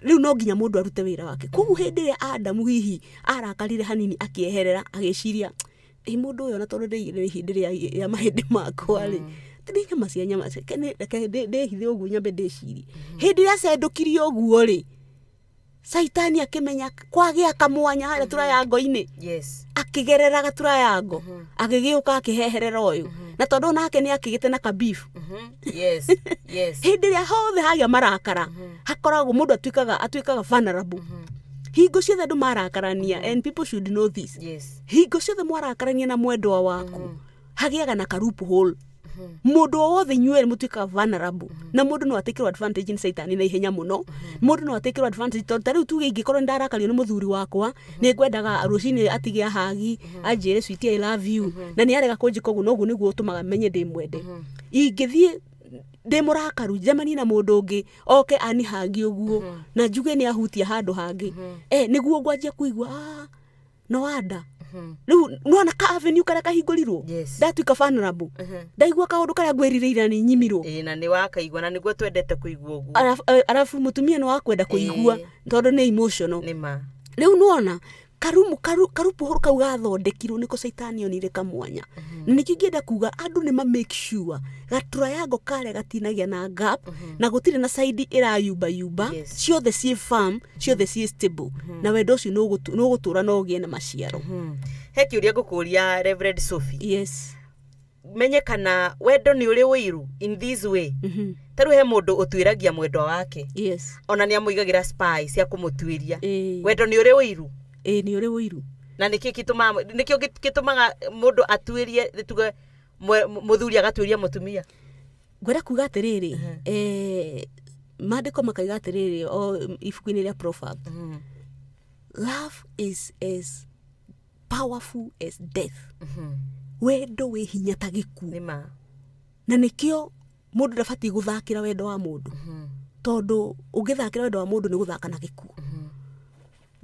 riu no nginya mundu arute wira wake koguo rä a adamu hihi arakarire hanini akieherera agiciria ä må ndå å yå ona tondå nä ihä rä a mahä ndä makwarä ndä nyama cia nyama ndä hithe å guo nyambe ndä ciri mm-hmm. hä ndä ä rä a cendåkirie å guo-rä caitani akimenya kwagia kamwanya harä mm-hmm. tå rayango-inä akä gerera gatå ngo mm-hmm. agä gä å ka akä heherera å yå na tondu nake nä akigite na kabif rä a hothe a marakara mm-hmm. hakoragwo mundu atuikaga atuikaga vulnerable mm-hmm. hingo ciothe andu marakarania mm-hmm. and people should know this hingo ciothe mwarakarania na mwendwa waku hagiaga na karupu hole mundu o wothe inyuerä må tuä vulnerable na mundu no atä advantage nä caitani na ihenya må no no atä advantage tondå tarä u tuge ingä korwo ndarakario nä må wakwa nä ngwendaga rå atige ahagi anjä re i love you na nä arega kå njä ka å guo noguo menye ndä mwende ingä thiä ndä må na må ndå oke ani hangi å na njuge nä ahutia handå hangä eh, nä guo ngwanjia kå igua ah, no anda Mm-hmm. riu nwona ka avenue karia kahingurirwo ka vulnerable mm-hmm. ndaigua kaundu karia ngwirireira ni nyimirwo na ni wakaigua na niguo twendete kuigua uguo arafu eh, mutumia ni wakwenda kuigua tondu ni emotional nä wona karumu karu, karupuhuru kau gathondekirwo niko caitani onire kamwanya mm nikio ngienda kuga andu ni ma make sure gatura yango kare gatinagia na gap mhm. na gutire na side irayumba yumba yes. the sea farm the sea stable mm -hmm. na wendo ucio no gutura no gie na maciaro mhm. he kä å ria reverend sophie yes menye kana wendo ni uri wiru in this way mhm. taru he mundu ndå mwendo wake yes. ona ni amuigagira spice ya kumutwiria kå må tuä ria wendo nä å rä ä nä å rä wå iru na nä kä gä tå maga må ndå atuä rie tuge må thuri agatuä ria må tumia ngwenda kuga atä rä rä mandä ko makaiga atä rä rä o ibuku-inä rä a love is as powerful as death wendo wä hinya ta gä ku na nä kä må ndå ndabatiä gå thakä ra wendo wa må ndå tondå å ngä thakä ra wendo wa må ndå nä gå thaka na gä kuå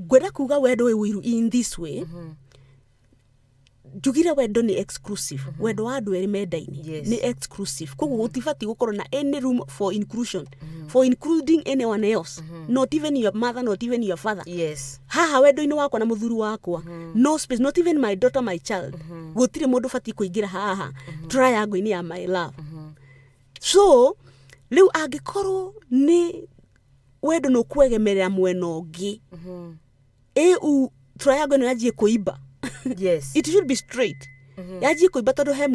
ngwenda kuga wendo wä wiru in this way mm -hmm njugire wendo nä exclusive mm -hmm. wendo wa andå erä menda yes. nä exclusive koguo gå mm -hmm. tibatiä gå korwo na any room for inclusion mm -hmm. for including anyone else mm -hmm. not even your mother not even your father yes. haha wendo-inä wakwa na må thuri wakwa mm -hmm. no space not even my daughter my child mm -hmm. gå tirä må ndå batiä kå ingä haha mm -hmm. triangle-inä ya my love mm -hmm. so rä u angä korwo nä wendo nä å kwegemerera mwena å ngä mm -hmm u tura yangu ä yanjie kå imba yes. it should be straight Mm -hmm. yanjie kuimba tondu he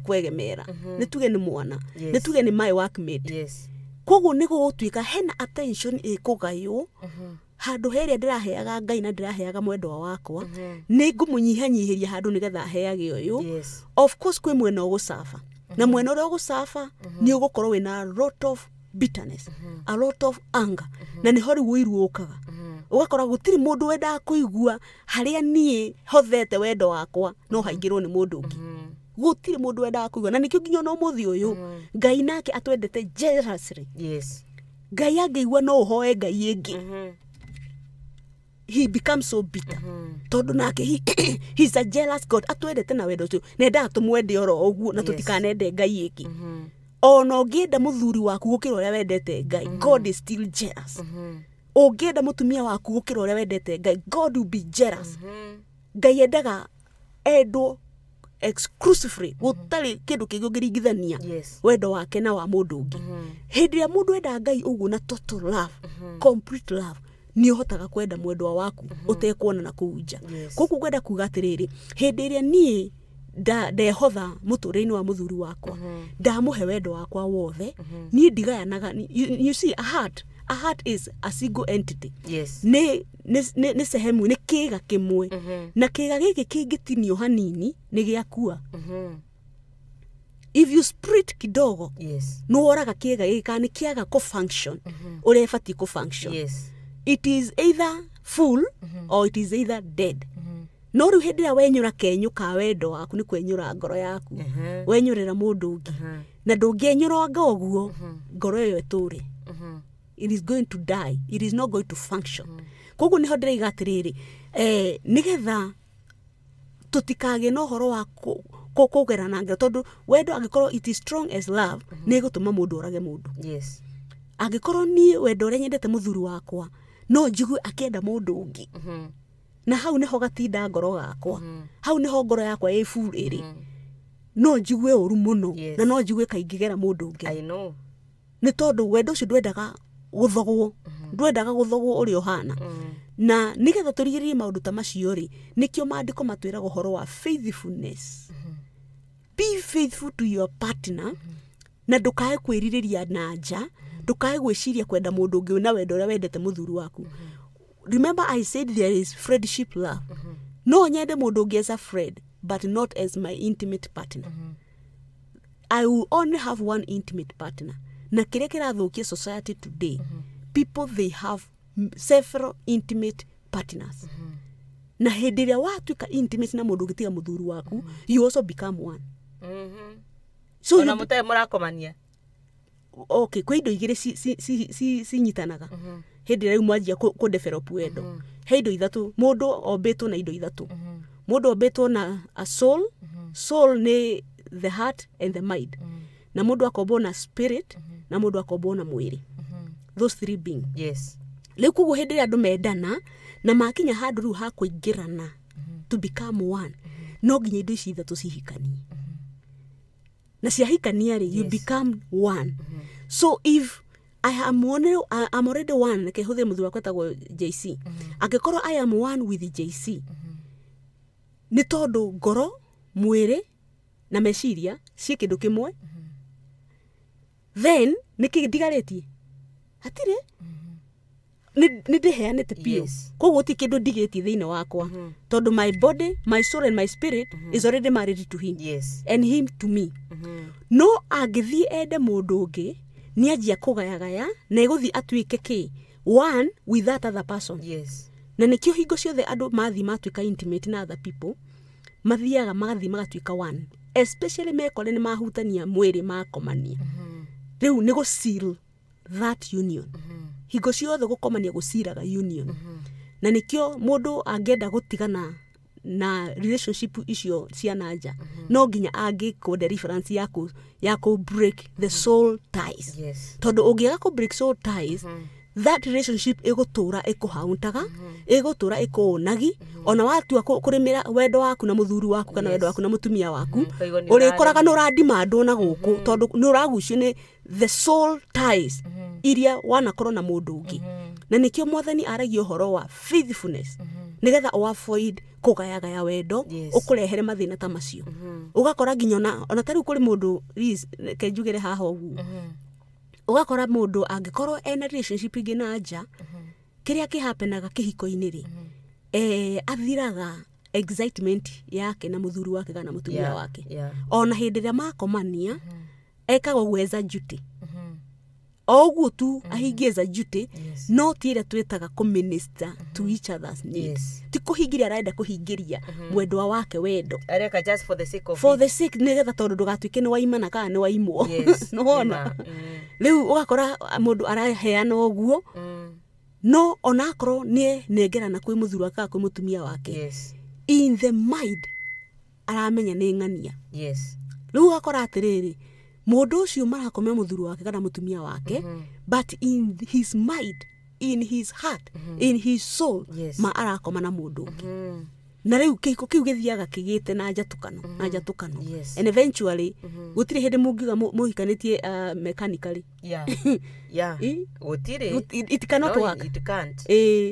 kwegemera mm -hmm. tuge nä mwana yes. tuge nä my workmate yes. koguo ni gugutuika hena attention ikugaywo mm -hmm. handu heria ndiraheaga ngai na mwendwa wakwa mm-hmm. ni ngumunyihanyihiria handu nigetha heage uyu yes. of course kwi mwena ugucaba na mm-hmm. mwena mm-hmm. a lot of bitterness a lot of anger na niho riu uiru ukaga ugakora gutiri mundu wenda kuigua haria igua hothete wendo wakwa no mhm. haingirwo ni mundu må mhm. gutiri mundu wenda kuigua na nä kä no muthi uyu mhm. ngai nake atwendete yes ngai angä igua no uhoe ngai ingi he becomes so bitter mm -hmm. tondu nake he, is a jealous god atwendete na wendo cio nendaga tumwende oro oguo na tutikanende ngai iki mm -hmm. ona ngienda muthuri waku gũkĩra ũrĩa wendete ngai god is still jealous mm -hmm ungienda mutumia waku gukira uria wendete ngai god will be jealous mhm. ngai endaga endwo exclusively mhm. gutari kindu kingi ungiringithania wendo wake na wa mundu ungi mhm. hindi iria mundu enda ngai uguo na total love complete love nä å hotaga kwenda mwendwa waku å tekwona na kå u nja koguo ngwenda kuga atä rä rä hä ä niä ndehotha må tå rä-inä wa må thuri wakwa ndamå he wendo wakwa wothe niä ndigayanaga a heart is a single entity yes ne ne ne sehemu ne kega kimwe mm -hmm. na kega gege kingitinio hanini ni giakua mm -hmm. if you split kidogo yes no ora ga kega e ka ni kega ko function mm -hmm. ore fati ko function yes it is either full mm -hmm. or it is either dead mm-hmm. no rä u hä ndä ä rä a wenyå ra kenyå ka wendo waku nä kwenyå ra ngoro yaku mm-hmm. wenyå rä ra må ndå å ngä mm-hmm. na ndå ngä enyå ranga å guo ngoro ä yo ä tå rä it is going to die it is not going to function koguo niho ndiraiga atiriri eh nigetha tutikage no horo wa kugera na ngero tondu wendo angikorwo it is strong as love mhm. ni gutuma mundu orage mundu yes angikorwo ni wendo ure nyendete muthuri wakwa no njigu akienda mundu ungi mhm. na hau niho gatinda ngoro gakwa mhm. hau niho ngoro yakwa e furiri no njigue uru muno na no njigue kaingigera mundu ungi i know ni tondu wendo ucio ndwendaga guthogwo mhm. ndwendaga guthogwo uri uhana mm. na nigetha turigiririe maundu ta macio ri nikio maandiko matwiraga uhoro wa faithfulness mhm. be faithful to your partner mhm. na ndukae kwiririria na nja ndukae gwiciria kwenda mundu ungi na wendo uria wendete muthuri waku remember i said there is friendship love no nyende mundu ungi as a friend but not as my intimate partner i will only have one intimate partner mm -hmm na kä rä a kä rathå society today mm -hmm. people they have several intimate partners mm -hmm. na hä ndä ä rä a watuä intimate na må ndå å gä tiga må thuri waku mm -hmm. you also become one mm -hmm. so ona må tere må rakomania okay kwä indo igä rä cinyitanaga si, si, si, mm -hmm. hä ndä ä rä a rä u mwanjia kå develop wendo mm -hmm. he indo ithatå må ndå ombä two na indo ithatå mm -hmm. må ndå ombä two na a soul mhm. soul nä the heart and the mind mm -hmm na mundu na spirit mm -hmm. na mundu na mwiri mm -hmm. those three being yes riu koguo hindi ria andu mendana na makinya handu riu ha kuingirana mm -hmm. to become one mm -hmm. no nginya indo ici ithatu cihikanie mhm. na ciahikania ri you become one mm -hmm. so if I am one, I am already one ke huthe muthuri wakwa etagwo JC mhm. angikorwo I am one with JC mhm. nä tondå ngoro mwä rä na meciria ciä kä ndå kä mwe then niki kä ndigarä ni hatirä mm-hmm. nä ndä heanä te pio koguo ti kä ndå ndigä tie thä inä wakwa mm my body my soul and my spirit mm -hmm. is already married to him yes. and him to me mm -hmm. no angä thiä ende må ndå å ngä nä anjia kå na ä gå thiä one with that other person yes. na nä kä hingo ciothe andå mathiä matuä ka intimate na other people mathiaga magathiä magatuä ka one especially mekore nä mahutania mwä rä makomania mm -hmm riu ni gå seal that union mm -hmm. hingo ciothe gå komania gå ciraga union mm -hmm. na nikio mundu angenda gutigana na relationship icio cia nanja mm -hmm. no nginya angikwo deliverance yaku ya break the mm-hmm. soul ties yes. tondu ungiaga ku break soul ties mm -hmm that relationship igutura ikuhauntaga igutura mm-hmm. ikuunagi mm-hmm. ona watua kurimira wendo waku na muthuri waku kana wendo waku na mutumia waku urikoraga mm-hmm. nurandima na guku tondu nuragucio ni the soul ties iria wanakorwo na mundu ungi na nikio mwathani aragia uhoro wa faithfulness nigetha uavoid kugayagaya wendo yes. ukurehere mathina ta macio mm -hmm. ugakora nginya ona ona ta riu kuri mundu kenjugire haha uguo mm -hmm ugakora mundu angikorwo ena relationship ingi na nja kiria kihapenaga kihiko-ini ri eh athiraga excitement yake na muthuri wake kana mutumia yeah, wake yeah. ona hindi iria makomania ekagwo gweza juti o guo tu mhm. ahingie jute no ti ira twitaga ku minister to mhm. each other's needs ti kuhingiria arenda kuhingiria mhm. mwendwa wake wendo areka just for the sake of for the sake nigetha tondu ndugatuike ni waimana kana ni waimwo no wona riu ugakora mundu araheana oguo mm. no onakorwo nä nengerana kwä må thuri wake kwä må tumia wake in the mind aramenya ni ng'ania yes. u gakora atiriri mundu ucio marakomera muthuri wake kana mutumia wake mhm. but in his mind in his heart mm -hmm. in his soul yes. ma arakoma na mundu ungi mm na rä u kä hiko kä u gä thiaga kä gä te na njatukano na mhm. njatukano yes. and eventually mhm. gå tirä hä ndä må ngiuga må hikanä tie uh, mekanikarä it cannot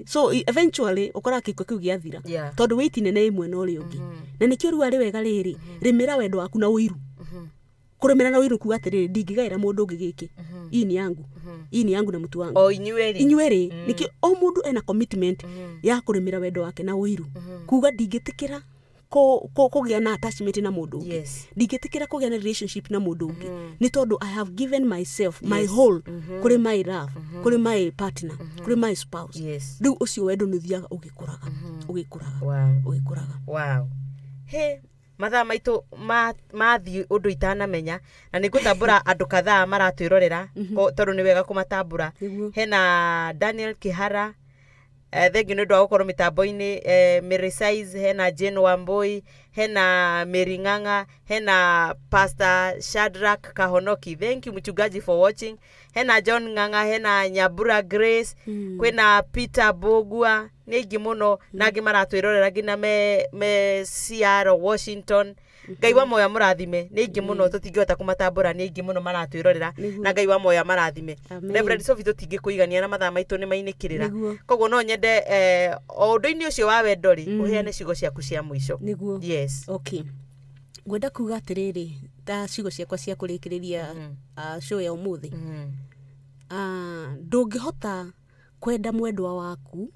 so eventually å koraga kä hiko kä u gä athira tondå wä iti nene ä mwe na å rä å ngä na nä kä o rä u arä wega rä rä rä mä ra wendo waku na å iru kuremera na wiruku atiriri ndingigaira mundu ngigiki giki mhm. ni yangu hii mhm. ni yangu na mutu wangu oh, mhm. o inyueri inyueri niki o mundu ena commitment ya kuremera wendo wake na wiru kuga ndingitikira kugia na attachment na mundu ungi yes. ndingitikira kugia na relationship na mundu ungi ni tondu i have given myself my whole kuri my love kuri my partner kuri my spouse yes. riu ucio wendo ni ugikuraga ugikuraga ugikuraga wow. he mathaa maitå mathiä å ndå itanamenya na nä ngå tambå ra andå kadhaa maratwä rorera mhm. tondå nä wega kå matambå hena daniel kihara Uh, eh, thengi nä å ndå wa gå korwo mä tambo-inä eh, hena jan wambui hena mary hena pastor shadrak kahonoki thank you mchungaji for watching hena john ng'ang'a hena nyambura grace mm. kwä na peter bogua nä aingä må no na angä maratwä ngina me me Seattle Washington mhm. ngai wa moya må rathime nä aingä må no mhm. tå tingä hota kå matambå ra nä aingä må no maratwä rorera na ngai wa moya marathime Reverend Sophie tå tingä kå igania na mathaa maitå nä mainä kä koguo no nyende eh, o å ndå-inä å cio wa wendo rä å mhm. heane cigo ciaku cia må ico ngwenda kuga atä rä rä ta cigo ciakwa cia kå rä kä rä ria ya å må thä ah, ndå ngä hota kwenda mwendwa waku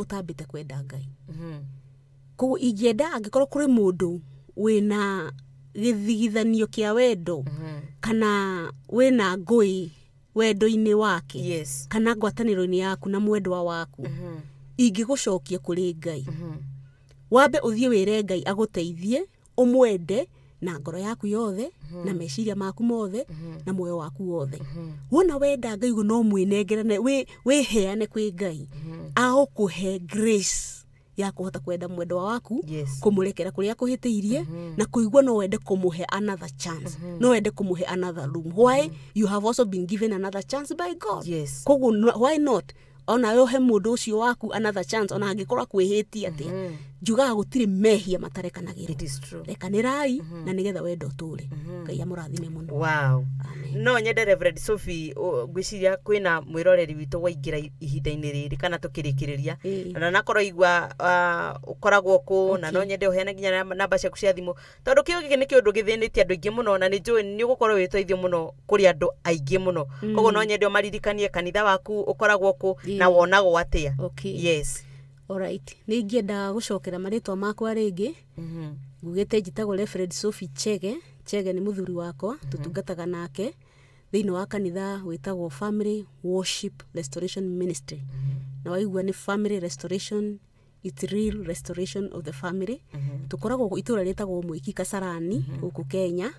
utambite kwenda ngai mm-hmm. koguo ingienda angikorwo kuri mundu wina githigithanio kia wendo mm-hmm. kana wina ngui wendo ini wake yes. kana ngwatanĩro-inĩ yaku na mwendwa waku mm mm-hmm. kuri ngai mm -hmm. wambe ũthiĩ wĩre ngai agũteithie ũmwende na ngoro yaku yothe mm -hmm. na meciria maku mothe mm -hmm. na muoyo waku wothe mhm. wona mm -hmm. wenda ngaigua no ne mwinengerane wiheane kwi ngai mm -hmm. au agukuhe grace ya kuhota kwenda mwendwa waku yes. kumurekera kuria kuhitiirie mm -hmm. na kuigwa no wende kumuhe another chance mm -hmm. no wende kumuhe another room why mm -hmm. you have also been given another chance by god yes. koguo why not ona yo he mundu ucio waku another chance ona angikorwo kwihitia atia mm -hmm njugaga gå tirä mehia matarekanagä ra rekanirai mm -hmm. na nigetha getha wenda å mm-hmm. ngai mm -hmm. amå rathime må no wow. no nyende reverend sophie ngwä ciria kwä na mwä roreri ihinda-inä rä kana tukirikiriria kä rä kä rä ria na nakorwo igua å koragwo na no nyende å nginya namba ciaku cia thimå tondå kä å gä kä nä kä å ndå gä na nä njå nä å gå korwo wä teithio må no kå rä andå no koguo no mm. nyende umaririkanie kanitha waku ukoragwo ku kå na wonagwo atia okay. yes alright nä ingäenda gå cokera marä makwa rä ngä mm-hmm. ngugä te njitagwo sophie chege chege nä må thuri wakwa mm -hmm. tå tungataga nake thä inä wa kanitha wä tagwo family worship restoration ministry mm -hmm. na waigua nä family restoration it's real restoration of the family mm -hmm. tå koragwo itå ra rä tagwo mwä ki kacarani mm-hmm. gå kå kenya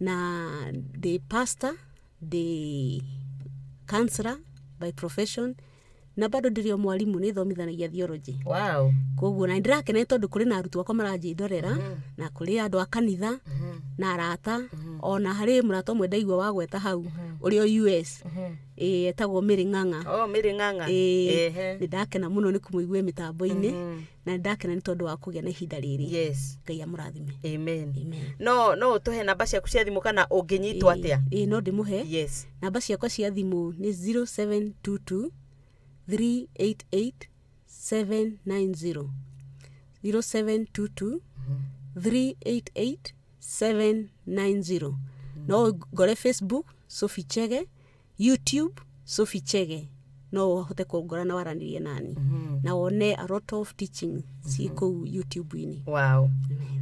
na ndä pastor ndä counselor by profession na bado ndirä o mwarimå nä thomithanagia theology wow. koguo na nä ndärakene tondå kå rä na arutwo akwa maranjä ndorera mm -hmm. na kå rä andå a kanitha mm -hmm. na arata mm -hmm. ona harä må rata å mwe ndaigua wa gweta hau å mhm. rä o us mhm. etagwo mä rä ng'ang'a oh, mä rä ng'ang'a nä ndakena må no nä kå må igue mä tambo-inä mhm. na nä ndakena nä tondå wa kå gä na ihinda rä rä ngai amå rathime no no å tå he namba ciaku cia thimå kana å ngä nyitwo atä a no ndä må he namba ciakwa cia thimå nä 0722 388 790 0722 388 790 no ngore facebook sophie chege youtube sophie chege no hote kungora na waranirie nani mm -hmm. na wone a lot of teaching mm -hmm. youtube ini wow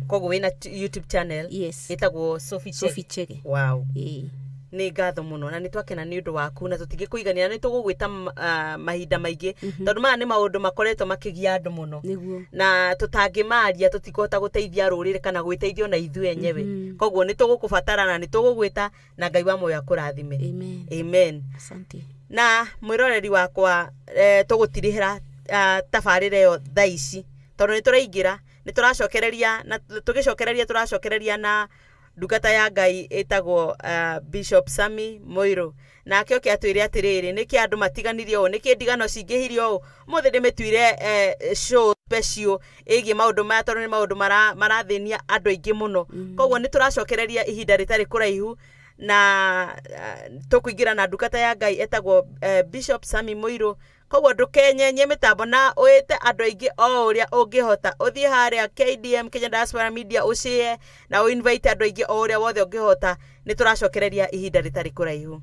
koguo wä na youtube channel yes itagwo sophie chege wow yeah nä ngatho må no na nä twakena nä å ndå waku na tå tingä kå igania nä tå gå gwä ta ah, mahinda maingä mhm. tondå maya nä maå ndå makoretwo makä gia andå må no na tå tangä maria tå tikåhota gå teithia rå rä rä kana gwä teithia ona ithuä enyewe mhm. koguo nä tå gå kå batara na nä tå gå gwä ta na ngai wa moyo akå rathime amen, amen. na mwä roreri wakwa eh, tå gå tirä hä uh, ah, tabarä ra ä yo thaa ici tondå nä tå raingä ra nä tå racokereria na tå gä cokereria tå racokereria na ndungata ya ngai ĩtagwo uh, bishop sami mũirũ nake oke atwĩre atĩrĩrĩ nĩkĩ andũ matiganirie ũũ nĩkĩ ndigano cingĩhirie ũũ mũthĩ tuire eh, uh, show special ĩgiĩ maũndũ maya tondũ nĩ maũndũ marathĩnia mara andũ aingĩ mũno mm. Mm-hmm. koguo nĩ tũracokereria ihinda rĩtarĩ kũraihu na uh, tũkũingĩra na ndukata ya ngai etagwo uh, bishop sami moiro koguo ndukenyenyie mitambo na uite andu aingi o uria ungihota uthie haria KDM Kenya Diaspora Media ucie na uinvite andu aingi o uria wothe ungihota ni turacokereria ihinda ritari kuraihu